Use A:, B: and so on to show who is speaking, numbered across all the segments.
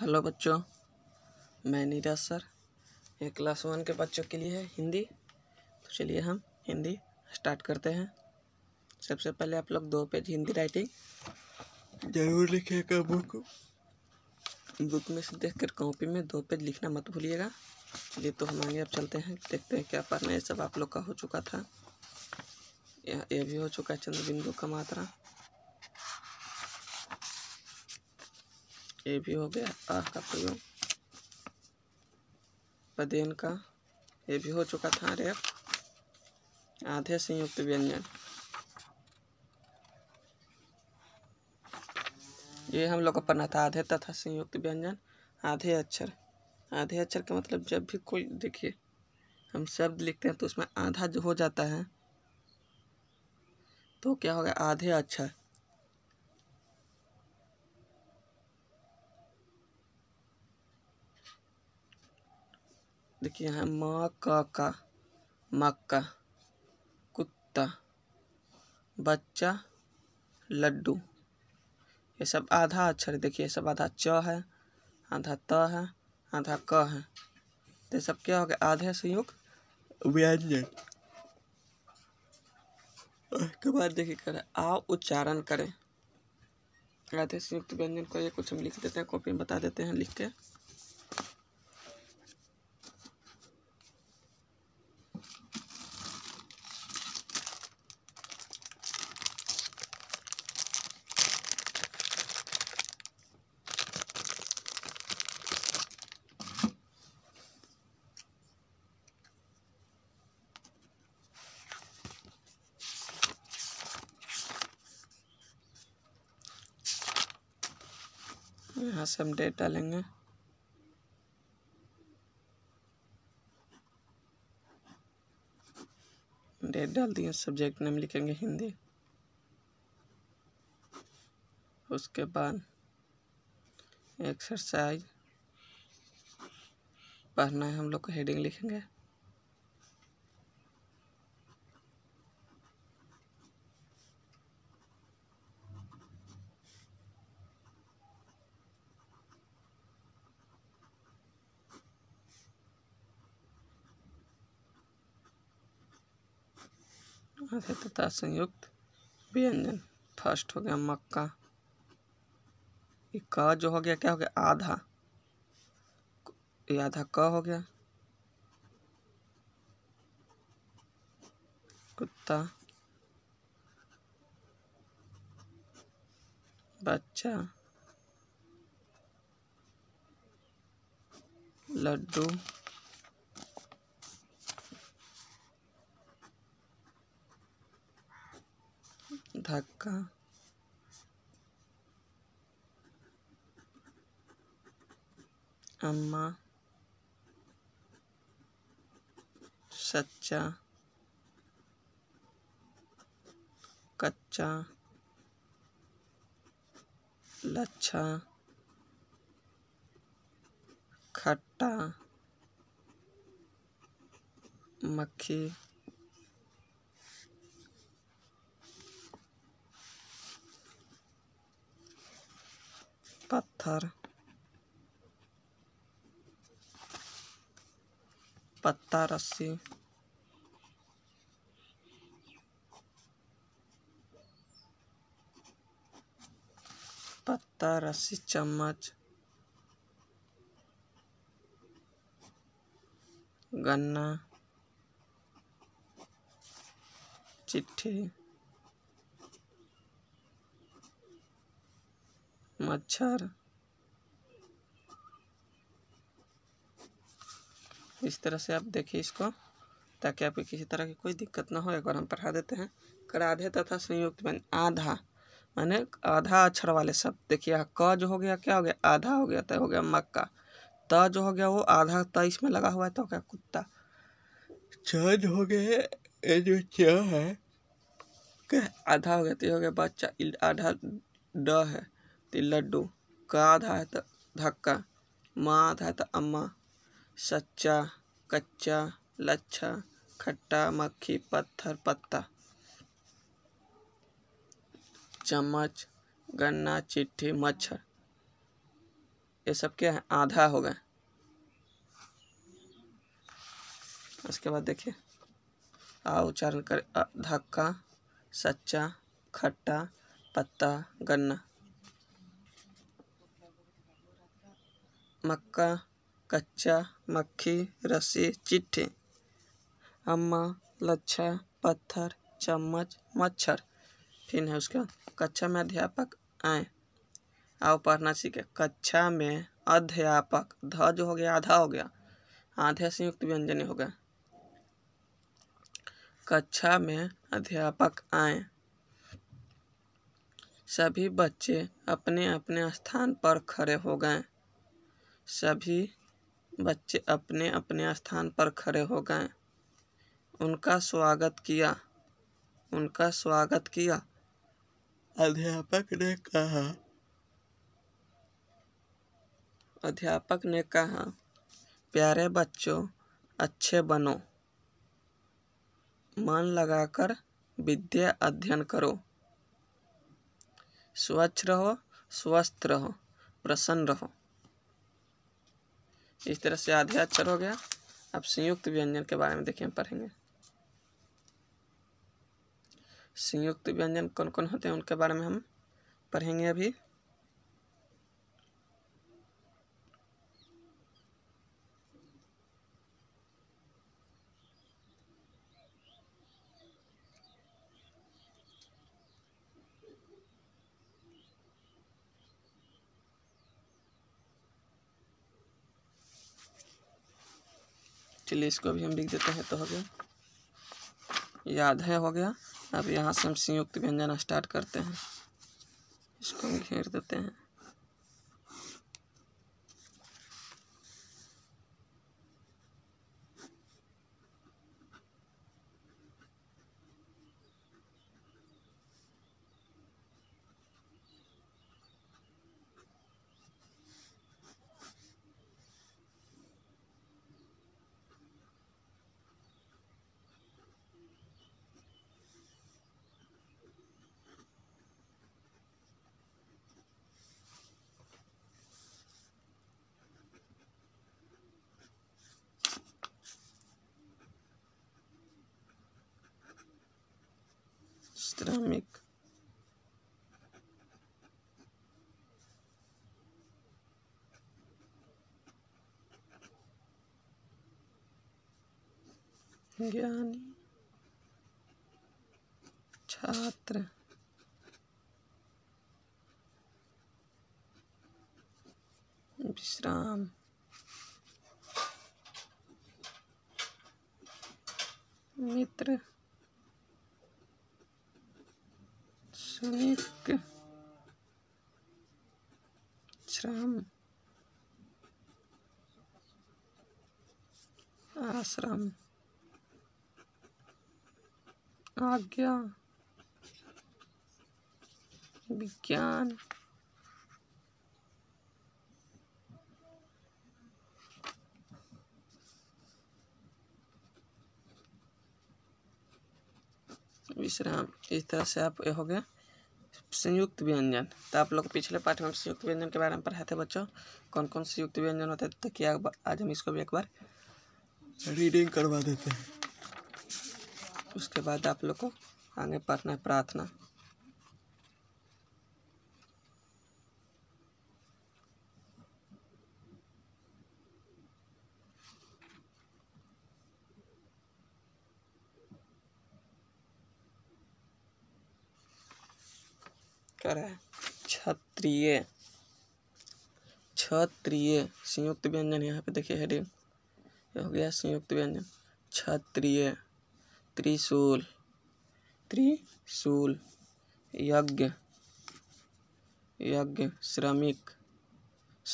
A: hello बच्चों मैं Neeraj sir ये क्लास वन के बच्चों के लिए है हिंदी तो चलिए हम हिंदी स्टार्ट करते हैं सबसे पहले आप लोग दो पेज हिंदी राइटिंग जरूर लिखिएगा बुक बुक में से देख कर कॉपी में दो पेज लिखना मत भूलिएगा चलिए तो हम आगे अब चलते हैं देखते हैं क्या पढ़ना है सब आप लोग का हो चुका था यह भी हो चुका है चंद्र बिंदु का मात्रा ये भी हो गया आ का प्रयोग पदेन का ये भी हो चुका था अरे अब आधे संयुक्त व्यंजन ये हम लोग का पढ़ना था आधे तथा संयुक्त व्यंजन आधे अक्षर आधे अक्षर का मतलब जब भी कोई देखिए हम शब्द लिखते हैं तो उसमें आधा जो हो जाता है तो क्या होगा आधे अक्षर देखिए यहाँ म क का मक्का कुत्ता बच्चा लड्डू ये सब आधा अक्षर देखिए ये सब आधा च है आधा त है आधा क है तो सब क्या हो गया आधे संयुक्त व्यंजन उसके बाद देखिए करें आ उच्चारण करें आधे संयुक्त व्यंजन को ये कुछ हम लिख देते हैं कॉपी में बता देते हैं लिख के यहाँ से हम डेट डालेंगे डेट डाल दिए सब्जेक्ट नेम लिखेंगे हिंदी उसके बाद एक्सरसाइज पढ़ना है हम लोग को हेडिंग लिखेंगे तथा संयुक्त व्यंजन फर्स्ट हो गया मक्का क जो हो गया क्या हो गया आधा ये आधा क हो गया कुत्ता बच्चा लड्डू धक्का अम्मा सच्चा कच्चा लच्छा खट्टा मक्खी पत्थर पत्ता रस्सी पत्ता रस्सी चम्मच गन्ना चिट्ठी मच्छर इस तरह से आप देखिए इसको ताकि आपको किसी तरह की कोई दिक्कत ना हो एक बार हम पढ़ा देते हैं कराधे तथा संयुक्त मैंने आधा मैंने आधा अक्षर वाले शब्द देखिए क जो हो गया क्या हो गया आधा हो गया तय हो गया मक्का त जो हो गया वो आधा त इसमें लगा हुआ है तो क्या कुत्ता छ जो हो गया ये जो छ है क्या आधा हो गया तो हो गया बच्चा आधा ड है तिल लड्डू का आधा है तो धक्का माँ आधा है तो अम्मा सच्चा कच्चा लच्छा खट्टा मक्खी पत्थर पत्ता चम्मच गन्ना चिट्ठी मच्छर ये सब क्या है आधा हो गए उसके बाद देखिए आ उच्चारण कर धक्का सच्चा खट्टा पत्ता गन्ना मक्का कच्चा मक्खी रस्सी चिट्ठी अम्मा लच्छा पत्थर चम्मच मच्छर फिर है उसका कक्षा में अध्यापक आए आओ पढ़ना सीखे कक्षा में अध्यापक ध जो हो गया आधा हो गया आधे संयुक्त व्यंजन हो गया कक्षा में अध्यापक आए सभी बच्चे अपने अपने स्थान पर खड़े हो गए सभी बच्चे अपने अपने स्थान पर खड़े हो गए उनका स्वागत किया उनका स्वागत किया अध्यापक ने कहा अध्यापक ने कहा प्यारे बच्चों अच्छे बनो मन लगाकर विद्या अध्ययन करो स्वच्छ रहो स्वस्थ रहो प्रसन्न रहो इस तरह से आधे अक्षर हो गया अब संयुक्त व्यंजन के बारे में देखें पढ़ेंगे संयुक्त व्यंजन कौन कौन होते हैं उनके बारे में हम पढ़ेंगे अभी इसीलिए इसको भी हम लिख देते हैं तो हो गया याद है हो गया अब यहाँ से हम संयुक्त व्यंजन स्टार्ट करते हैं इसको हम घेर देते हैं economic ज्ञानी छात्र आश्रम आश्रम आज्ञा विज्ञान विश्राम इस तरह से आप हो गया संयुक्त व्यंजन तो आप लोग पिछले पाठ में संयुक्त व्यंजन के बारे में पढ़ाए थे बच्चों कौन कौन संयुक्त व्यंजन होते थे तो क्या आज हम इसको भी एक बार रीडिंग करवा देते हैं उसके बाद आप लोग को आगे पढ़ना है प्रार्थना क्षत्रिय क्षत्रीय संयुक्त व्यंजन यहाँ पे देखिए हेडिंग ये हो गया संयुक्त व्यंजन क्षत्रीय त्रिशूल त्रिशूल यज्ञ यज्ञ श्रमिक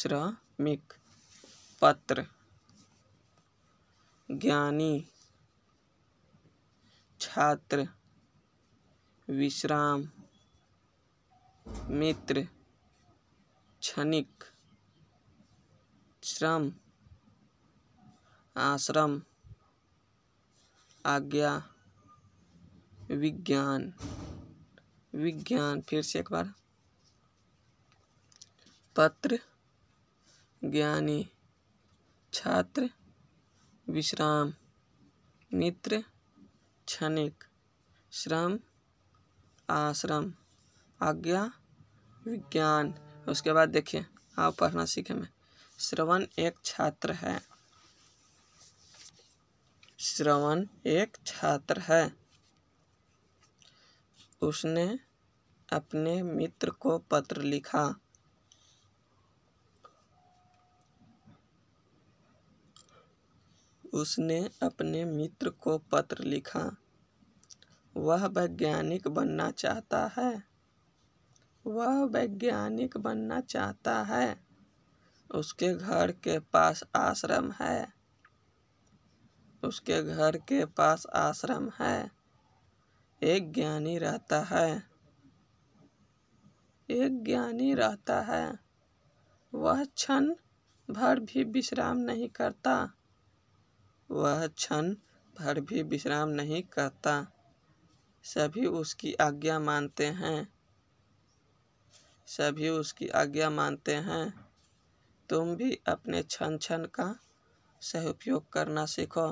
A: श्रमिक पत्र ज्ञानी छात्र विश्राम मित्र क्षणिक श्रम आश्रम आज्ञा विज्ञान विज्ञान फिर से एक बार पत्र ज्ञानी छात्र विश्राम मित्र क्षणिक श्रम आश्रम आज्ञा विज्ञान उसके बाद देखिए आप हाँ, पढ़ना सीखे मैं श्रवण एक छात्र है श्रवण एक छात्र है उसने अपने मित्र को पत्र लिखा उसने अपने मित्र को पत्र लिखा वह वैज्ञानिक बनना चाहता है वह वैज्ञानिक बनना चाहता है उसके घर के पास आश्रम है उसके घर के पास आश्रम है एक ज्ञानी रहता है एक ज्ञानी रहता है वह क्षण भर भी विश्राम नहीं करता वह क्षण भर भी विश्राम नहीं करता सभी उसकी आज्ञा मानते हैं सभी उसकी आज्ञा मानते हैं तुम भी अपने क्षण क्षण का सही उपयोग करना सीखो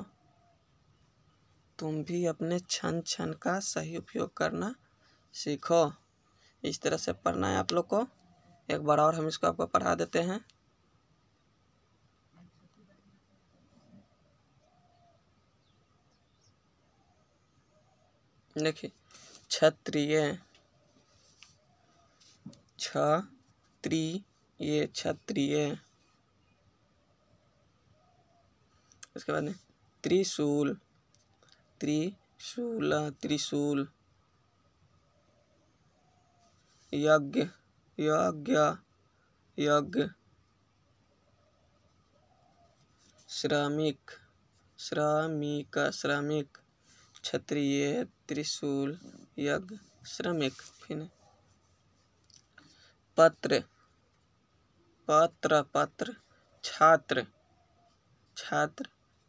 A: तुम भी अपने क्षण क्षण का सही उपयोग करना सीखो इस तरह से पढ़ना है आप लोग को एक बार और हम इसको आपको पढ़ा देते हैं देखिए क्षत्रिय छः त्री क्षत्रिय उसके बाद में त्रिशूल त्रिशूल त्रिशूल यज्ञ यज्ञ यज्ञ श्रमिक श्रमिक श्रमिक क्षत्रिय त्रिशूल यज्ञ श्रमिक फिर पत्र पत्र पत्र छात्र छात्र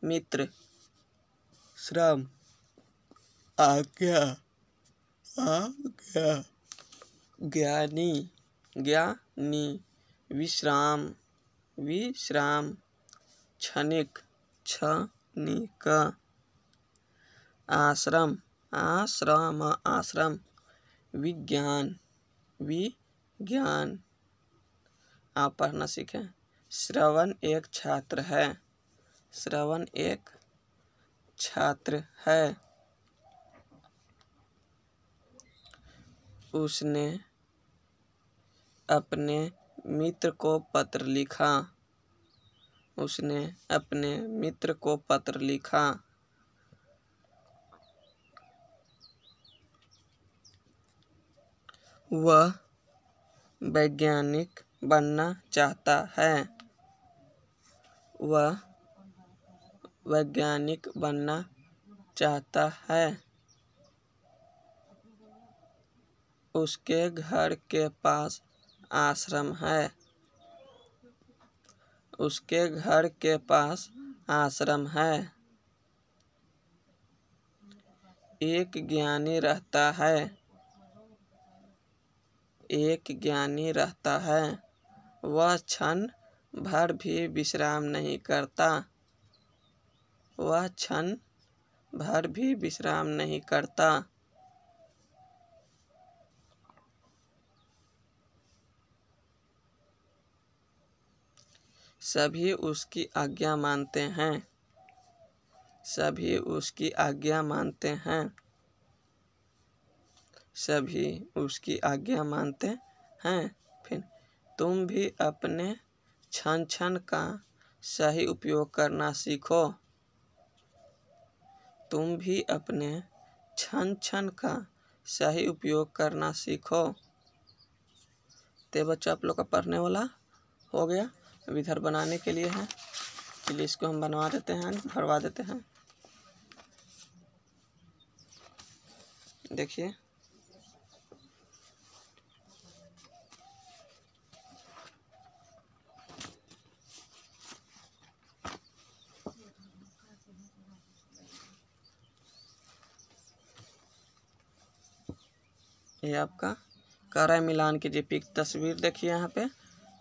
A: मित्र श्रम आज्ञा आज्ञा ज्ञानी ज्ञानी विश्राम विश्राम क्षणिक क्षणिक आश्रम आश्रम आश्रम विज्ञान वि ज्ञान आप पढ़ना सीखें श्रवण एक छात्र है श्रवण एक छात्र है उसने अपने मित्र को पत्र लिखा उसने अपने मित्र को पत्र लिखा वह वैज्ञानिक बनना चाहता है वह वैज्ञानिक बनना चाहता है उसके घर के पास आश्रम है उसके घर के पास आश्रम है एक ज्ञानी रहता है एक ज्ञानी रहता है वह क्षण भर भी विश्राम नहीं करता वह क्षण भर भी विश्राम नहीं करता सभी उसकी आज्ञा मानते हैं सभी उसकी आज्ञा मानते हैं सभी उसकी आज्ञा मानते हैं फिर तुम भी अपने छन छन का सही उपयोग करना सीखो तुम भी अपने क्षण छन का सही उपयोग करना सीखो ते बच्चों आप लोग का पढ़ने वाला हो गया अभी इधर बनाने के लिए है चलिए इसको हम बनवा देते हैं भरवा देते हैं देखिए ये आपका करा मिलान की जी पिक तस्वीर देखिए यहाँ पे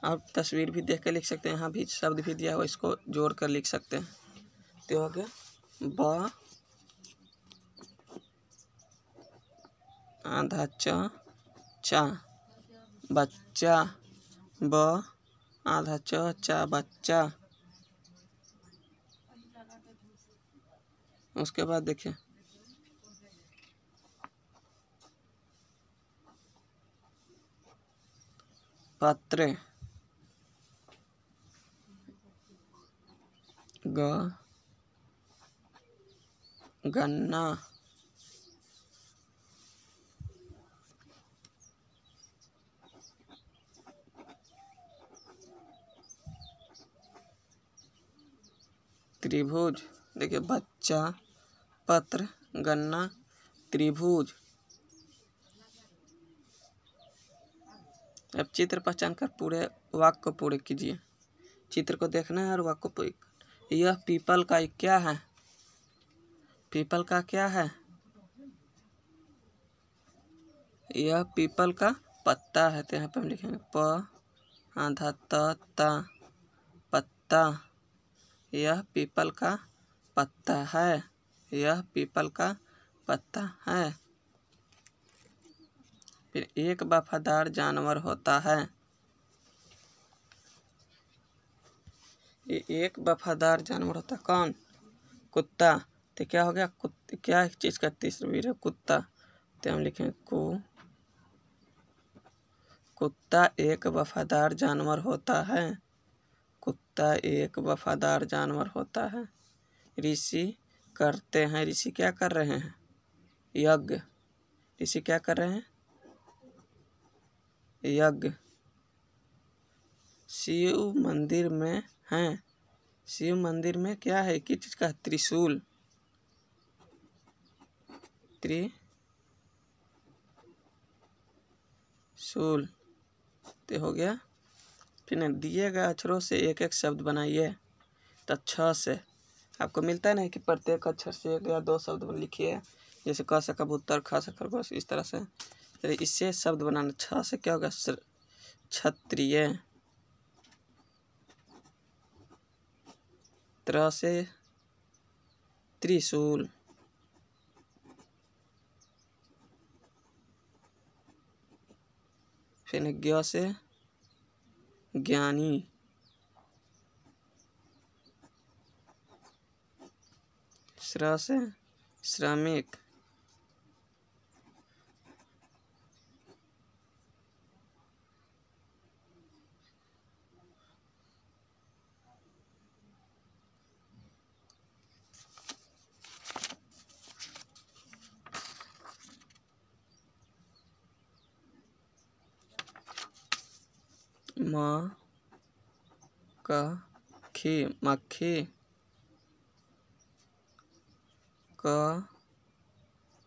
A: आप तस्वीर भी देख कर लिख सकते हैं यहाँ भी शब्द भी दिया हुआ इसको जोड़ कर लिख सकते हैं तो हो गया ब आधा च चा बच्चा ब आधा च चा बच्चा उसके बाद देखिए पात्र गन्ना त्रिभुज देखिए बच्चा पत्र गन्ना त्रिभुज अब चित्र पहचान कर पूरे वाक्य को पूरे कीजिए चित्र को देखना है और वाक्य को पूरे यह पीपल का क्या है पीपल का क्या है यह पीपल का पत्ता है तो यहाँ पे हम लिखेंगे प आधा त ता पत्ता यह पीपल का पत्ता है यह पीपल का पत्ता है फिर एक वफादार जानवर होता है ये एक वफादार जानवर होता है कौन कुत्ता तो क्या हो गया कुत्त क्या एक चीज़ का तीसरा वीर है कुत्ता तो हम लिखें कु कुत्ता एक वफादार जानवर होता है कुत्ता एक वफादार जानवर होता है ऋषि करते हैं ऋषि क्या कर रहे हैं यज्ञ ऋषि क्या कर रहे हैं यज्ञ शिव मंदिर में हैं शिव मंदिर में क्या है किस चीज़ का त्रिशूल त्रिशूल तो हो गया फिर ना दिए गए अक्षरों से एक एक शब्द बनाइए तो छ से आपको मिलता है ना कि प्रत्येक अक्षर से एक या दो शब्द लिखिए जैसे क से कबूतर ख से खरगोश इस तरह से तो इससे शब्द बनाना छ अच्छा से क्या होगा क्षत्रिय त्र से त्रिशूल फिर ज्ञ से ज्ञानी श्र से श्रमिक मक्खी मक्खी क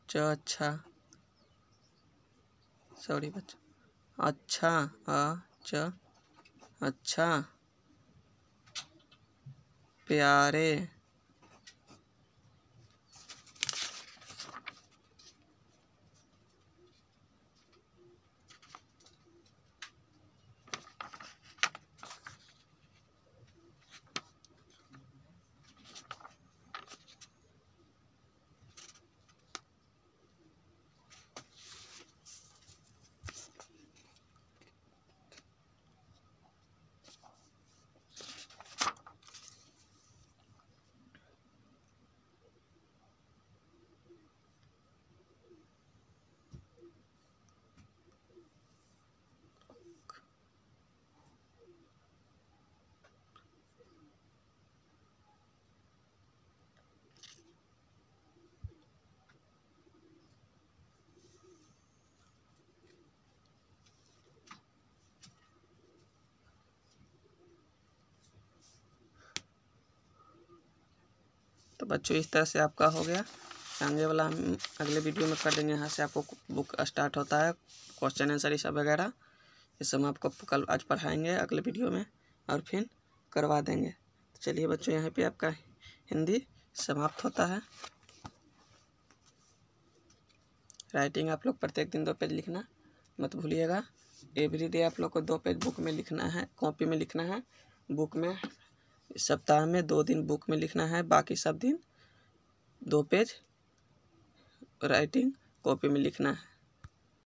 A: च अच्छा सॉरी बच्चा अच्छा अ च अच्छा प्यारे तो बच्चों इस तरह से आपका हो गया आगे वाला हम अगले वीडियो में कर देंगे यहाँ से आपको बुक स्टार्ट होता है क्वेश्चन आंसर ये सब वगैरह ये सब आपको कल आज पढ़ाएंगे अगले वीडियो में और फिर करवा देंगे तो चलिए बच्चों यहाँ पे आपका हिंदी समाप्त होता है राइटिंग आप लोग प्रत्येक दिन दो पेज लिखना मत भूलिएगा एवरी डे आप लोग को दो पेज बुक में लिखना है कॉपी में लिखना है बुक में इस सप्ताह में दो दिन बुक में लिखना है बाकी सब दिन दो पेज राइटिंग कॉपी में लिखना है